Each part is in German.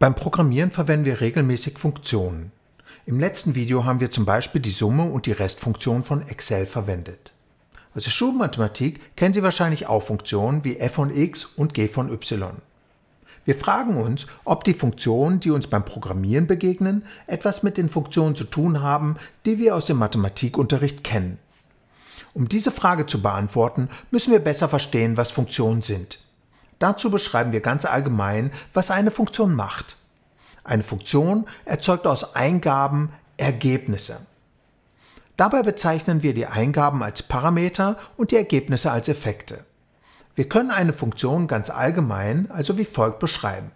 Beim Programmieren verwenden wir regelmäßig Funktionen. Im letzten Video haben wir zum Beispiel die Summe und die Restfunktion von Excel verwendet. Aus also der Schulmathematik kennen Sie wahrscheinlich auch Funktionen wie f von x und g von y. Wir fragen uns, ob die Funktionen, die uns beim Programmieren begegnen, etwas mit den Funktionen zu tun haben, die wir aus dem Mathematikunterricht kennen. Um diese Frage zu beantworten, müssen wir besser verstehen, was Funktionen sind. Dazu beschreiben wir ganz allgemein, was eine Funktion macht. Eine Funktion erzeugt aus Eingaben Ergebnisse. Dabei bezeichnen wir die Eingaben als Parameter und die Ergebnisse als Effekte. Wir können eine Funktion ganz allgemein also wie folgt beschreiben.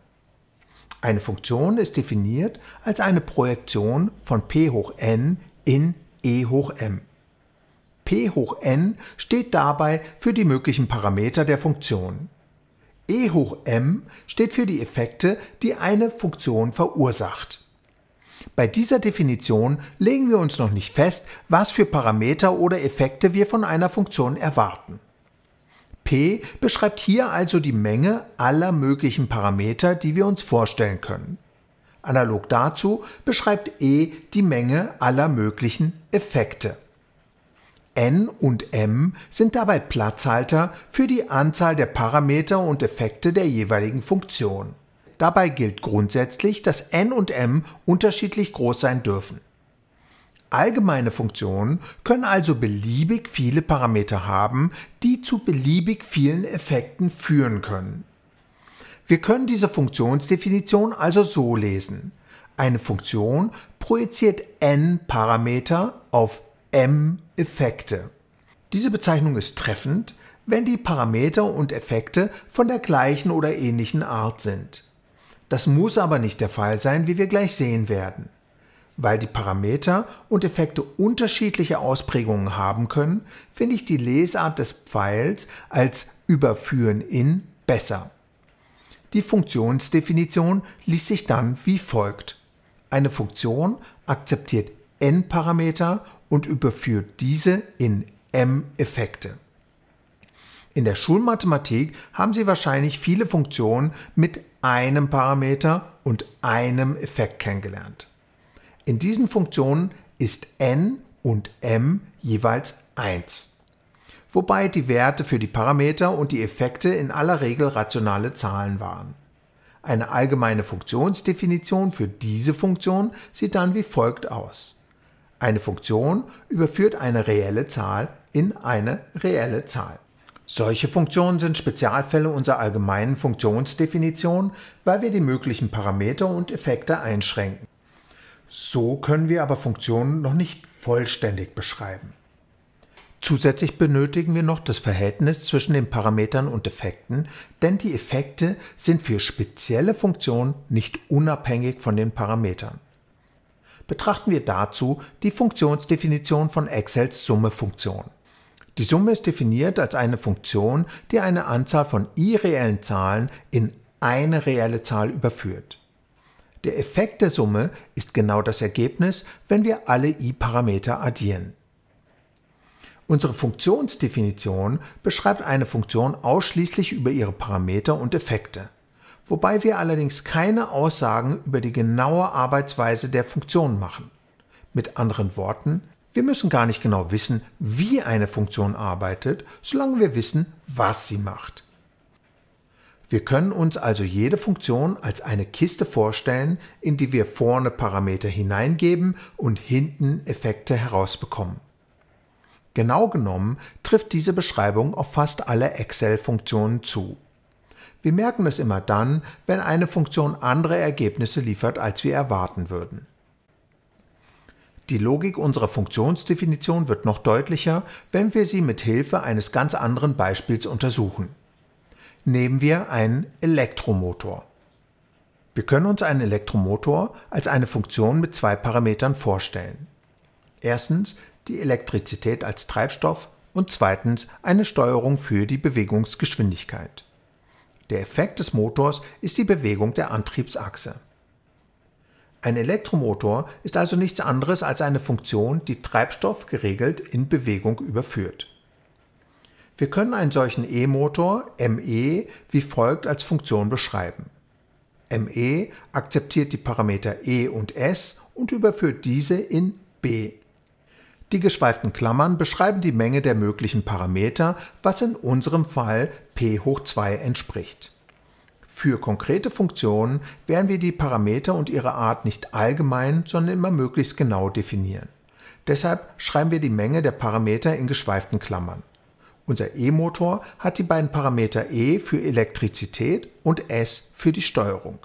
Eine Funktion ist definiert als eine Projektion von p hoch n in e hoch m. p hoch n steht dabei für die möglichen Parameter der Funktion. E hoch m steht für die Effekte, die eine Funktion verursacht. Bei dieser Definition legen wir uns noch nicht fest, was für Parameter oder Effekte wir von einer Funktion erwarten. P beschreibt hier also die Menge aller möglichen Parameter, die wir uns vorstellen können. Analog dazu beschreibt E die Menge aller möglichen Effekte. N und M sind dabei Platzhalter für die Anzahl der Parameter und Effekte der jeweiligen Funktion. Dabei gilt grundsätzlich, dass N und M unterschiedlich groß sein dürfen. Allgemeine Funktionen können also beliebig viele Parameter haben, die zu beliebig vielen Effekten führen können. Wir können diese Funktionsdefinition also so lesen. Eine Funktion projiziert n Parameter auf M-Effekte. Diese Bezeichnung ist treffend, wenn die Parameter und Effekte von der gleichen oder ähnlichen Art sind. Das muss aber nicht der Fall sein, wie wir gleich sehen werden. Weil die Parameter und Effekte unterschiedliche Ausprägungen haben können, finde ich die Lesart des Pfeils als Überführen in besser. Die Funktionsdefinition liest sich dann wie folgt. Eine Funktion akzeptiert n Parameter und überführt diese in M-Effekte. In der Schulmathematik haben Sie wahrscheinlich viele Funktionen mit einem Parameter und einem Effekt kennengelernt. In diesen Funktionen ist n und m jeweils 1, wobei die Werte für die Parameter und die Effekte in aller Regel rationale Zahlen waren. Eine allgemeine Funktionsdefinition für diese Funktion sieht dann wie folgt aus. Eine Funktion überführt eine reelle Zahl in eine reelle Zahl. Solche Funktionen sind Spezialfälle unserer allgemeinen Funktionsdefinition, weil wir die möglichen Parameter und Effekte einschränken. So können wir aber Funktionen noch nicht vollständig beschreiben. Zusätzlich benötigen wir noch das Verhältnis zwischen den Parametern und Effekten, denn die Effekte sind für spezielle Funktionen nicht unabhängig von den Parametern betrachten wir dazu die Funktionsdefinition von Excels Summe-Funktion. Die Summe ist definiert als eine Funktion, die eine Anzahl von i-reellen Zahlen in eine reelle Zahl überführt. Der Effekt der Summe ist genau das Ergebnis, wenn wir alle i-Parameter addieren. Unsere Funktionsdefinition beschreibt eine Funktion ausschließlich über ihre Parameter und Effekte wobei wir allerdings keine Aussagen über die genaue Arbeitsweise der Funktion machen. Mit anderen Worten, wir müssen gar nicht genau wissen, wie eine Funktion arbeitet, solange wir wissen, was sie macht. Wir können uns also jede Funktion als eine Kiste vorstellen, in die wir vorne Parameter hineingeben und hinten Effekte herausbekommen. Genau genommen trifft diese Beschreibung auf fast alle Excel-Funktionen zu. Wir merken es immer dann, wenn eine Funktion andere Ergebnisse liefert, als wir erwarten würden. Die Logik unserer Funktionsdefinition wird noch deutlicher, wenn wir sie mit Hilfe eines ganz anderen Beispiels untersuchen. Nehmen wir einen Elektromotor. Wir können uns einen Elektromotor als eine Funktion mit zwei Parametern vorstellen. Erstens die Elektrizität als Treibstoff und zweitens eine Steuerung für die Bewegungsgeschwindigkeit. Der Effekt des Motors ist die Bewegung der Antriebsachse. Ein Elektromotor ist also nichts anderes als eine Funktion, die Treibstoff geregelt in Bewegung überführt. Wir können einen solchen E-Motor ME wie folgt als Funktion beschreiben. ME akzeptiert die Parameter E und S und überführt diese in B. Die geschweiften Klammern beschreiben die Menge der möglichen Parameter, was in unserem Fall p hoch 2 entspricht. Für konkrete Funktionen werden wir die Parameter und ihre Art nicht allgemein, sondern immer möglichst genau definieren. Deshalb schreiben wir die Menge der Parameter in geschweiften Klammern. Unser E-Motor hat die beiden Parameter E für Elektrizität und S für die Steuerung.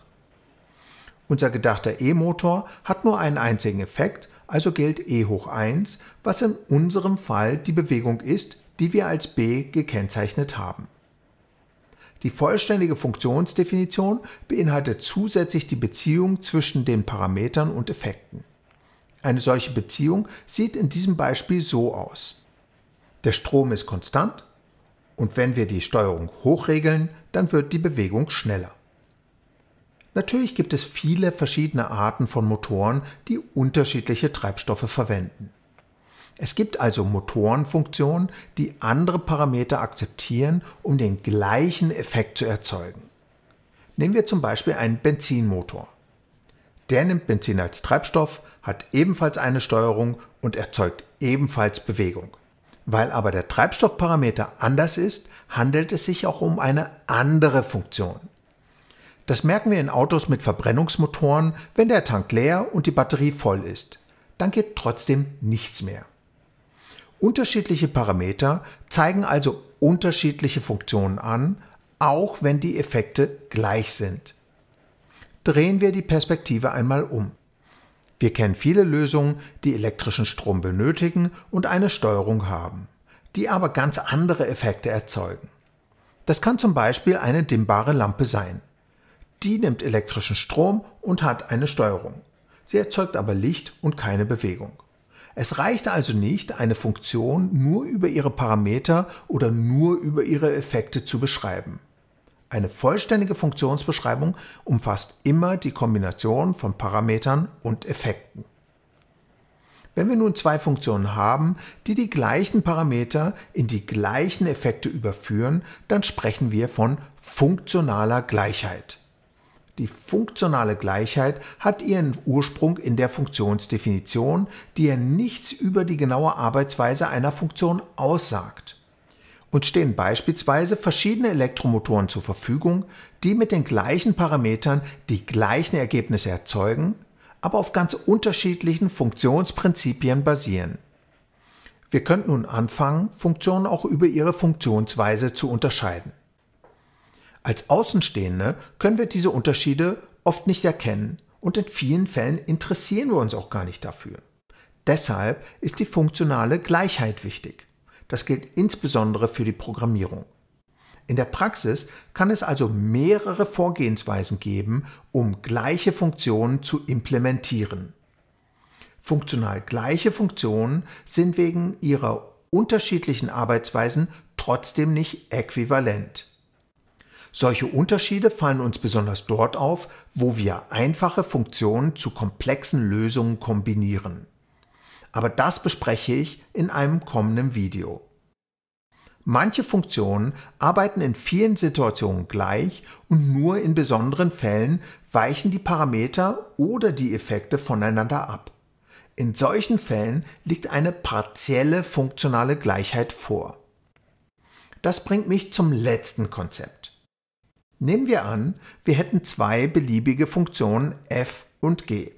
Unser gedachter E-Motor hat nur einen einzigen Effekt, also gilt E hoch 1, was in unserem Fall die Bewegung ist, die wir als B gekennzeichnet haben. Die vollständige Funktionsdefinition beinhaltet zusätzlich die Beziehung zwischen den Parametern und Effekten. Eine solche Beziehung sieht in diesem Beispiel so aus. Der Strom ist konstant und wenn wir die Steuerung hochregeln, dann wird die Bewegung schneller. Natürlich gibt es viele verschiedene Arten von Motoren, die unterschiedliche Treibstoffe verwenden. Es gibt also Motorenfunktionen, die andere Parameter akzeptieren, um den gleichen Effekt zu erzeugen. Nehmen wir zum Beispiel einen Benzinmotor. Der nimmt Benzin als Treibstoff, hat ebenfalls eine Steuerung und erzeugt ebenfalls Bewegung. Weil aber der Treibstoffparameter anders ist, handelt es sich auch um eine andere Funktion. Das merken wir in Autos mit Verbrennungsmotoren, wenn der Tank leer und die Batterie voll ist. Dann geht trotzdem nichts mehr. Unterschiedliche Parameter zeigen also unterschiedliche Funktionen an, auch wenn die Effekte gleich sind. Drehen wir die Perspektive einmal um. Wir kennen viele Lösungen, die elektrischen Strom benötigen und eine Steuerung haben, die aber ganz andere Effekte erzeugen. Das kann zum Beispiel eine dimmbare Lampe sein. Die nimmt elektrischen Strom und hat eine Steuerung. Sie erzeugt aber Licht und keine Bewegung. Es reichte also nicht, eine Funktion nur über ihre Parameter oder nur über ihre Effekte zu beschreiben. Eine vollständige Funktionsbeschreibung umfasst immer die Kombination von Parametern und Effekten. Wenn wir nun zwei Funktionen haben, die die gleichen Parameter in die gleichen Effekte überführen, dann sprechen wir von funktionaler Gleichheit. Die funktionale Gleichheit hat ihren Ursprung in der Funktionsdefinition, die ja nichts über die genaue Arbeitsweise einer Funktion aussagt. Uns stehen beispielsweise verschiedene Elektromotoren zur Verfügung, die mit den gleichen Parametern die gleichen Ergebnisse erzeugen, aber auf ganz unterschiedlichen Funktionsprinzipien basieren. Wir könnten nun anfangen, Funktionen auch über ihre Funktionsweise zu unterscheiden. Als Außenstehende können wir diese Unterschiede oft nicht erkennen und in vielen Fällen interessieren wir uns auch gar nicht dafür. Deshalb ist die funktionale Gleichheit wichtig. Das gilt insbesondere für die Programmierung. In der Praxis kann es also mehrere Vorgehensweisen geben, um gleiche Funktionen zu implementieren. Funktional gleiche Funktionen sind wegen ihrer unterschiedlichen Arbeitsweisen trotzdem nicht äquivalent. Solche Unterschiede fallen uns besonders dort auf, wo wir einfache Funktionen zu komplexen Lösungen kombinieren. Aber das bespreche ich in einem kommenden Video. Manche Funktionen arbeiten in vielen Situationen gleich und nur in besonderen Fällen weichen die Parameter oder die Effekte voneinander ab. In solchen Fällen liegt eine partielle funktionale Gleichheit vor. Das bringt mich zum letzten Konzept. Nehmen wir an, wir hätten zwei beliebige Funktionen f und g,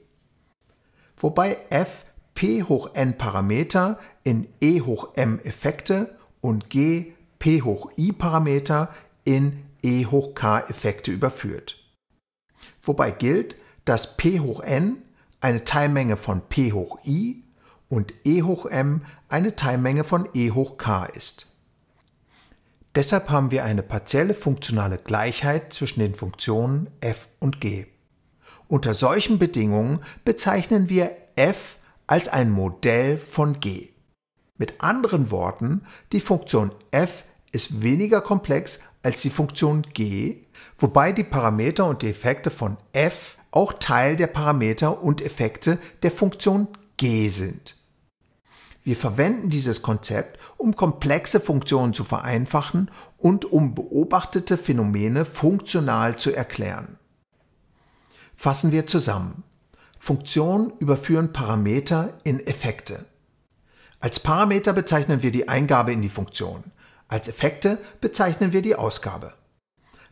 wobei f p hoch n Parameter in e hoch m Effekte und g p hoch i Parameter in e hoch k Effekte überführt. Wobei gilt, dass p hoch n eine Teilmenge von p hoch i und e hoch m eine Teilmenge von e hoch k ist. Deshalb haben wir eine partielle funktionale Gleichheit zwischen den Funktionen f und g. Unter solchen Bedingungen bezeichnen wir f als ein Modell von g. Mit anderen Worten, die Funktion f ist weniger komplex als die Funktion g, wobei die Parameter und die Effekte von f auch Teil der Parameter und Effekte der Funktion g sind. Wir verwenden dieses Konzept, um komplexe Funktionen zu vereinfachen und um beobachtete Phänomene funktional zu erklären. Fassen wir zusammen. Funktionen überführen Parameter in Effekte. Als Parameter bezeichnen wir die Eingabe in die Funktion. Als Effekte bezeichnen wir die Ausgabe.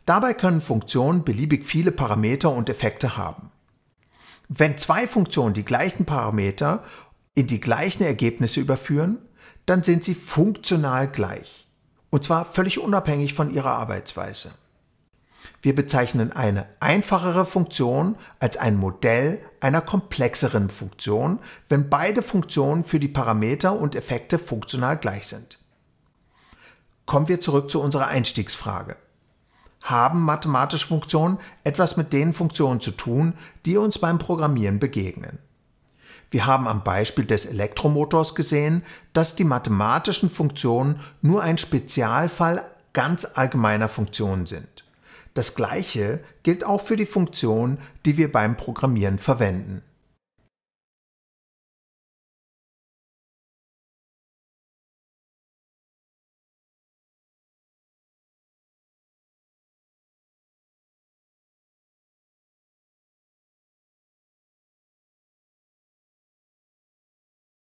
Dabei können Funktionen beliebig viele Parameter und Effekte haben. Wenn zwei Funktionen die gleichen Parameter in die gleichen Ergebnisse überführen, dann sind sie funktional gleich. Und zwar völlig unabhängig von ihrer Arbeitsweise. Wir bezeichnen eine einfachere Funktion als ein Modell einer komplexeren Funktion, wenn beide Funktionen für die Parameter und Effekte funktional gleich sind. Kommen wir zurück zu unserer Einstiegsfrage. Haben mathematische Funktionen etwas mit den Funktionen zu tun, die uns beim Programmieren begegnen? Wir haben am Beispiel des Elektromotors gesehen, dass die mathematischen Funktionen nur ein Spezialfall ganz allgemeiner Funktionen sind. Das gleiche gilt auch für die Funktionen, die wir beim Programmieren verwenden.